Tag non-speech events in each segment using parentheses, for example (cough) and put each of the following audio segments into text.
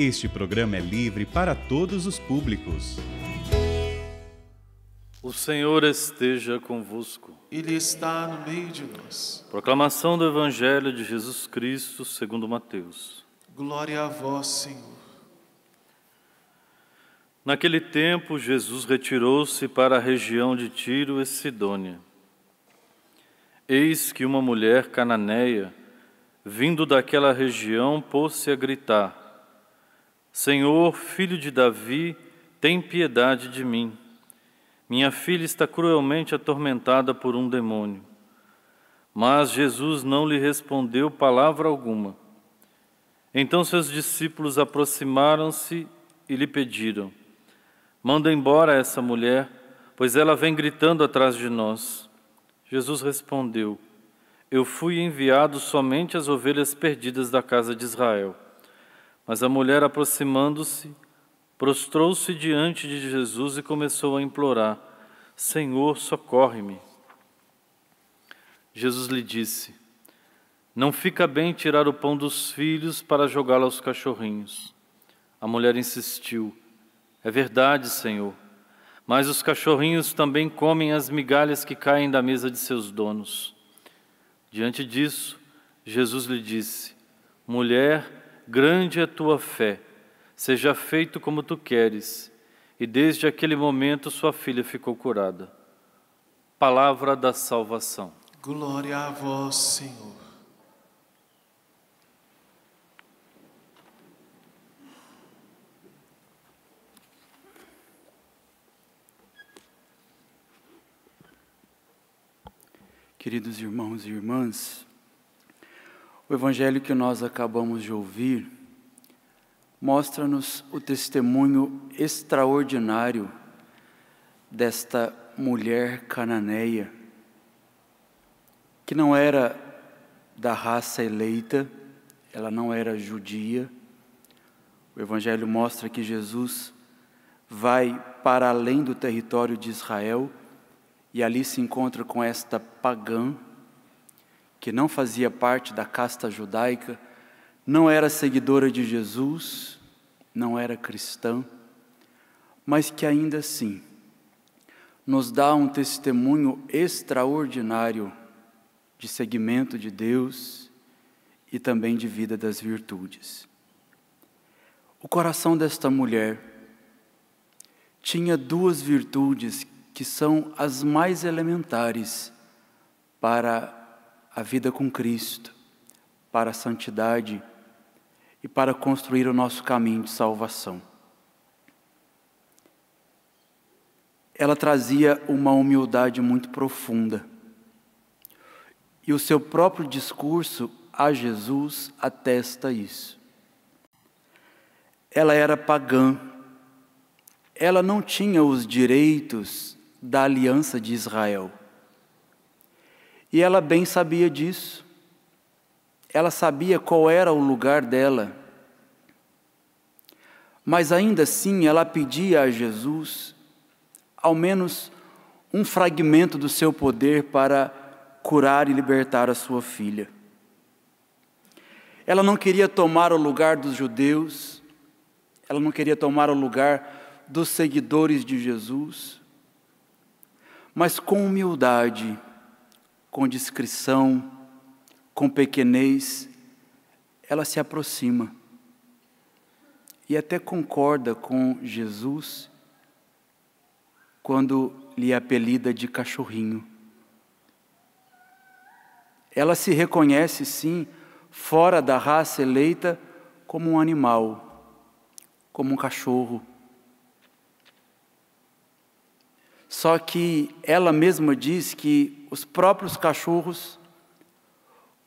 Este programa é livre para todos os públicos. O Senhor esteja convosco. Ele está no meio de nós. Proclamação do Evangelho de Jesus Cristo, segundo Mateus. Glória a vós, Senhor. Naquele tempo, Jesus retirou-se para a região de Tiro e Sidônia. Eis que uma mulher cananeia, vindo daquela região, pôs-se a gritar: Senhor, filho de Davi, tem piedade de mim. Minha filha está cruelmente atormentada por um demônio. Mas Jesus não lhe respondeu palavra alguma. Então seus discípulos aproximaram-se e lhe pediram: Manda embora essa mulher, pois ela vem gritando atrás de nós. Jesus respondeu: Eu fui enviado somente às ovelhas perdidas da casa de Israel. Mas a mulher, aproximando-se, prostrou-se diante de Jesus e começou a implorar: Senhor, socorre-me. Jesus lhe disse: Não fica bem tirar o pão dos filhos para jogá-lo aos cachorrinhos. A mulher insistiu: É verdade, Senhor, mas os cachorrinhos também comem as migalhas que caem da mesa de seus donos. Diante disso, Jesus lhe disse: Mulher, Grande é a tua fé, seja feito como tu queres. E desde aquele momento sua filha ficou curada. Palavra da salvação. Glória a vós, Senhor. Queridos irmãos e irmãs, o evangelho que nós acabamos de ouvir mostra-nos o testemunho extraordinário desta mulher cananeia, que não era da raça eleita, ela não era judia. O Evangelho mostra que Jesus vai para além do território de Israel e ali se encontra com esta pagã, que não fazia parte da casta judaica, não era seguidora de Jesus, não era cristã, mas que ainda assim nos dá um testemunho extraordinário de seguimento de Deus e também de vida das virtudes. O coração desta mulher tinha duas virtudes que são as mais elementares para a vida com Cristo, para a santidade e para construir o nosso caminho de salvação. Ela trazia uma humildade muito profunda. E o seu próprio discurso a Jesus atesta isso. Ela era pagã. Ela não tinha os direitos da aliança de Israel. E ela bem sabia disso. Ela sabia qual era o lugar dela. Mas ainda assim ela pedia a Jesus ao menos um fragmento do seu poder para curar e libertar a sua filha. Ela não queria tomar o lugar dos judeus, ela não queria tomar o lugar dos seguidores de Jesus, mas com humildade com discrição, com pequenez, ela se aproxima e até concorda com Jesus quando lhe apelida de cachorrinho. Ela se reconhece, sim, fora da raça eleita, como um animal, como um cachorro. Só que ela mesma diz que os próprios cachorros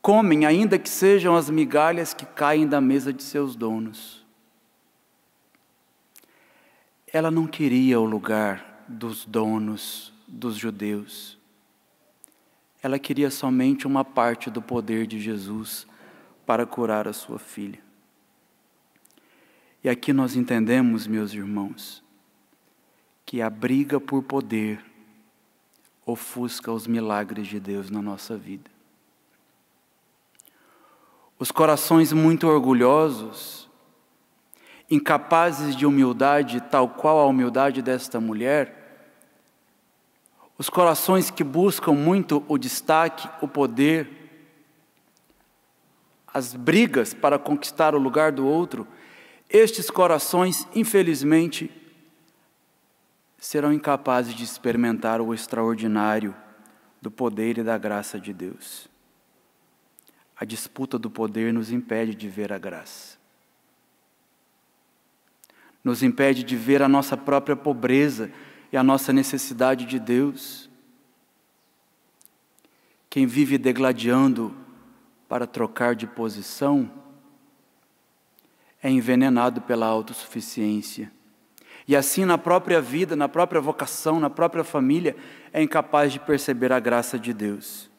comem, ainda que sejam as migalhas que caem da mesa de seus donos. Ela não queria o lugar dos donos dos judeus. Ela queria somente uma parte do poder de Jesus para curar a sua filha. E aqui nós entendemos, meus irmãos, que a briga por poder ofusca os milagres de Deus na nossa vida. Os corações muito orgulhosos, incapazes de humildade, tal qual a humildade desta mulher, os corações que buscam muito o destaque, o poder, as brigas para conquistar o lugar do outro, estes corações, infelizmente, serão incapazes de experimentar o extraordinário do poder e da graça de Deus. A disputa do poder nos impede de ver a graça. Nos impede de ver a nossa própria pobreza e a nossa necessidade de Deus. Quem vive degladiando para trocar de posição é envenenado pela autossuficiência e assim, na própria vida, na própria vocação, na própria família, é incapaz de perceber a graça de Deus.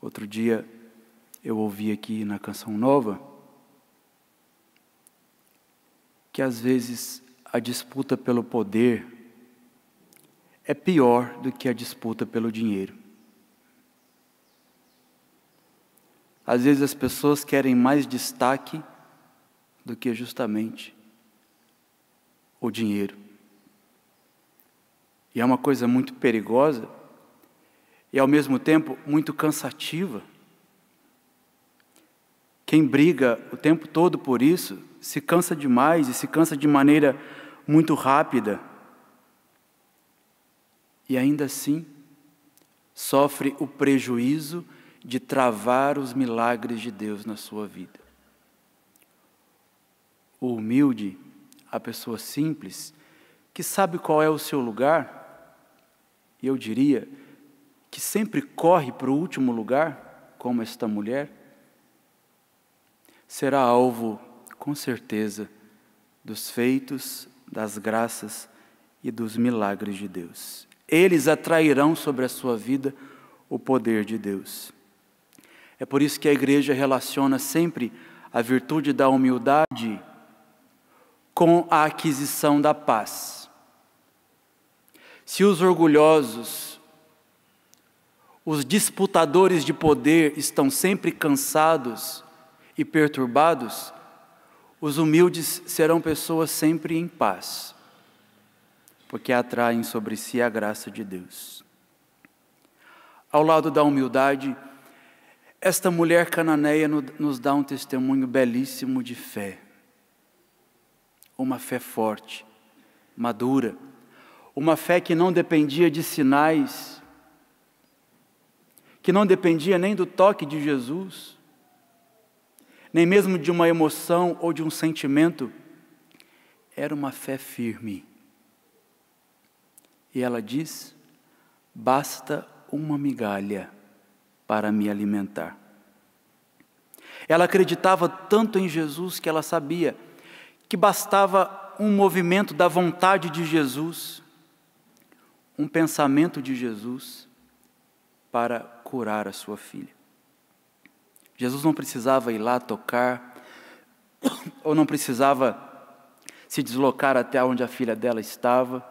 Outro dia, eu ouvi aqui na Canção Nova que às vezes a disputa pelo poder é pior do que a disputa pelo dinheiro. Às vezes as pessoas querem mais destaque do que justamente o dinheiro. E é uma coisa muito perigosa e, ao mesmo tempo, muito cansativa. Quem briga o tempo todo por isso se cansa demais e se cansa de maneira muito rápida. E ainda assim, sofre o prejuízo de travar os milagres de Deus na sua vida. O humilde a pessoa simples, que sabe qual é o seu lugar, e eu diria que sempre corre para o último lugar, como esta mulher, será alvo, com certeza, dos feitos, das graças e dos milagres de Deus. Eles atrairão sobre a sua vida o poder de Deus. É por isso que a igreja relaciona sempre a virtude da humildade com a aquisição da paz. Se os orgulhosos, os disputadores de poder estão sempre cansados e perturbados, os humildes serão pessoas sempre em paz, porque atraem sobre si a graça de Deus. Ao lado da humildade, esta mulher cananeia nos dá um testemunho belíssimo de fé uma fé forte, madura, uma fé que não dependia de sinais, que não dependia nem do toque de Jesus, nem mesmo de uma emoção ou de um sentimento, era uma fé firme. E ela diz: basta uma migalha para me alimentar. Ela acreditava tanto em Jesus que ela sabia que bastava um movimento da vontade de Jesus, um pensamento de Jesus para curar a sua filha. Jesus não precisava ir lá tocar, (coughs) ou não precisava se deslocar até onde a filha dela estava,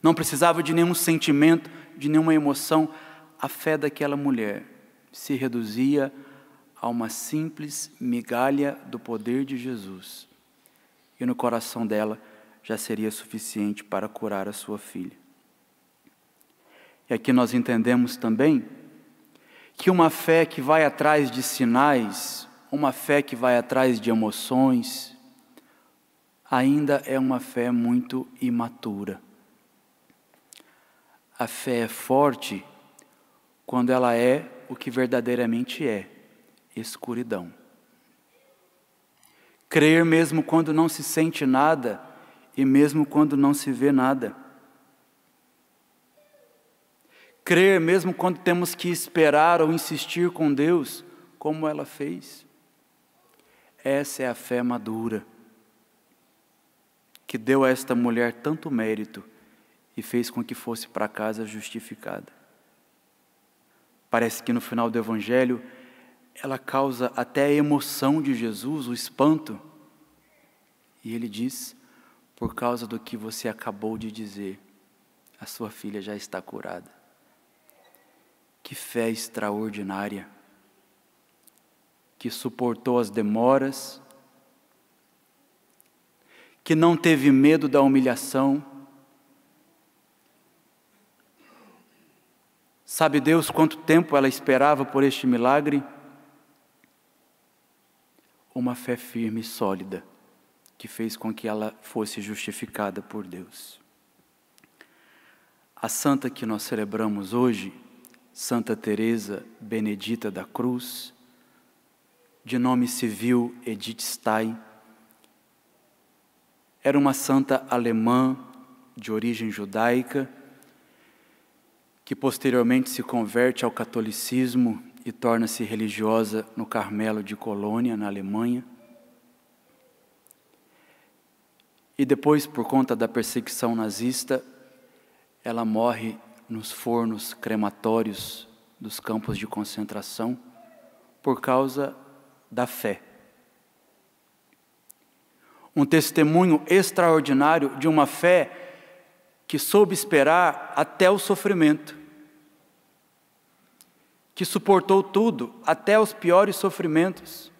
não precisava de nenhum sentimento, de nenhuma emoção, a fé daquela mulher se reduzia a uma simples migalha do poder de Jesus e no coração dela já seria suficiente para curar a sua filha. E aqui nós entendemos também que uma fé que vai atrás de sinais, uma fé que vai atrás de emoções, ainda é uma fé muito imatura. A fé é forte quando ela é o que verdadeiramente é escuridão. Crer mesmo quando não se sente nada e mesmo quando não se vê nada. Crer mesmo quando temos que esperar ou insistir com Deus, como ela fez. Essa é a fé madura que deu a esta mulher tanto mérito e fez com que fosse para casa justificada. Parece que no final do Evangelho ela causa até a emoção de Jesus, o espanto. E ele diz: Por causa do que você acabou de dizer, a sua filha já está curada. Que fé extraordinária! Que suportou as demoras, que não teve medo da humilhação. Sabe Deus quanto tempo ela esperava por este milagre? Uma fé firme e sólida que fez com que ela fosse justificada por Deus. A santa que nós celebramos hoje, Santa Teresa Benedita da Cruz, de nome civil Edith Stein, era uma santa alemã de origem judaica, que posteriormente se converte ao catolicismo e torna-se religiosa no Carmelo de Colônia, na Alemanha. E depois, por conta da perseguição nazista, ela morre nos fornos crematórios dos campos de concentração por causa da fé. Um testemunho extraordinário de uma fé que soube esperar até o sofrimento, que suportou tudo, até os piores sofrimentos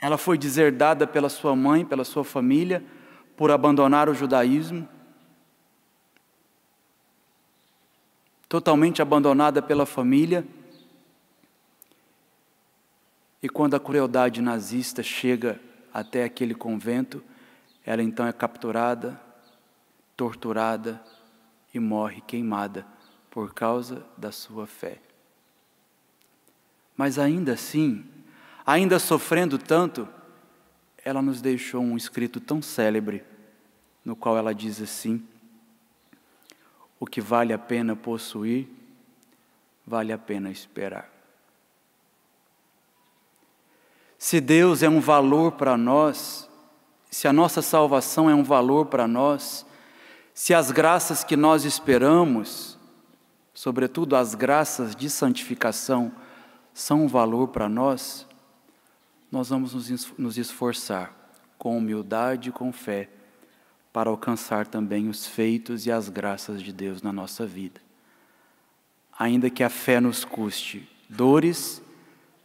Ela foi deserdada pela sua mãe, pela sua família, por abandonar o judaísmo. Totalmente abandonada pela família. E quando a crueldade nazista chega até aquele convento, ela então é capturada, torturada e morre queimada por causa da sua fé. Mas ainda assim, ainda sofrendo tanto, ela nos deixou um escrito tão célebre, no qual ela diz assim: O que vale a pena possuir, vale a pena esperar. Se Deus é um valor para nós, se a nossa salvação é um valor para nós, se as graças que nós esperamos, sobretudo as graças de santificação, são um valor para nós, nós vamos nos esforçar com humildade e com fé para alcançar também os feitos e as graças de Deus na nossa vida. Ainda que a fé nos custe dores,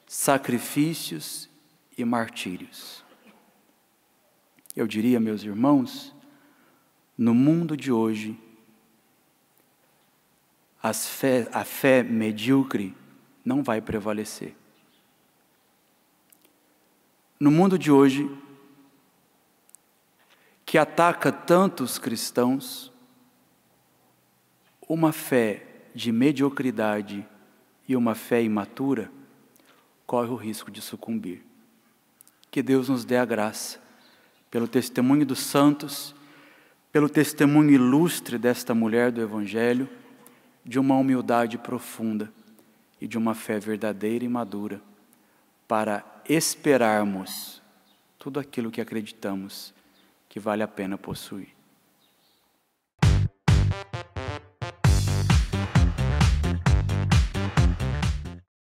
sacrifícios e martírios. Eu diria, meus irmãos, no mundo de hoje, fé, a fé medíocre não vai prevalecer no mundo de hoje, que ataca tantos cristãos, uma fé de mediocridade e uma fé imatura corre o risco de sucumbir. Que Deus nos dê a graça, pelo testemunho dos santos, pelo testemunho ilustre desta mulher do Evangelho, de uma humildade profunda e de uma fé verdadeira e madura para esperarmos tudo aquilo que acreditamos que vale a pena possuir.